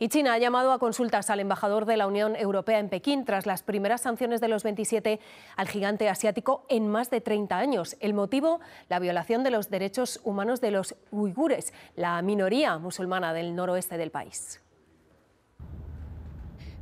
Y China ha llamado a consultas al embajador de la Unión Europea en Pekín tras las primeras sanciones de los 27 al gigante asiático en más de 30 años. El motivo, la violación de los derechos humanos de los uigures, la minoría musulmana del noroeste del país.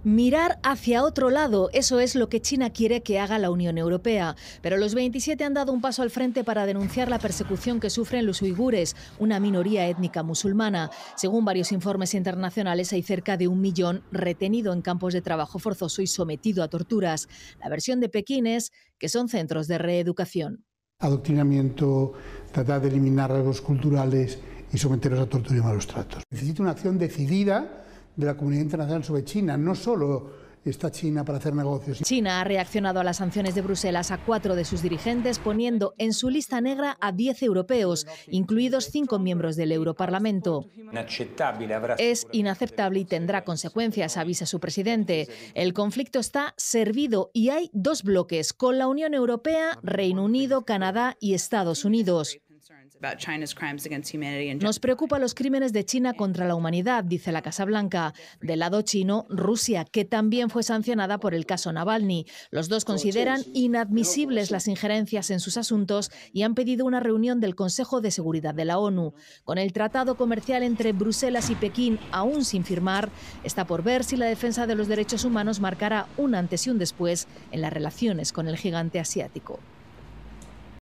Mirar hacia otro lado, eso es lo que China quiere que haga la Unión Europea. Pero los 27 han dado un paso al frente para denunciar la persecución que sufren los uigures, una minoría étnica musulmana. Según varios informes internacionales, hay cerca de un millón retenido en campos de trabajo forzoso y sometido a torturas. La versión de Pekín es que son centros de reeducación. Adoctrinamiento, tratar de eliminar rasgos culturales y someterlos a tortura y malos tratos. Necesita una acción decidida de la comunidad internacional sobre China, no solo está China para hacer negocios. China ha reaccionado a las sanciones de Bruselas a cuatro de sus dirigentes, poniendo en su lista negra a diez europeos, incluidos cinco miembros del Europarlamento. Es inaceptable y tendrá consecuencias, avisa su presidente. El conflicto está servido y hay dos bloques, con la Unión Europea, Reino Unido, Canadá y Estados Unidos. Nos preocupa los crímenes de China contra la humanidad, dice la Casa Blanca. Del lado chino, Rusia, que también fue sancionada por el caso Navalny. Los dos consideran inadmisibles las injerencias en sus asuntos y han pedido una reunión del Consejo de Seguridad de la ONU. Con el tratado comercial entre Bruselas y Pekín aún sin firmar, está por ver si la defensa de los derechos humanos marcará un antes y un después en las relaciones con el gigante asiático.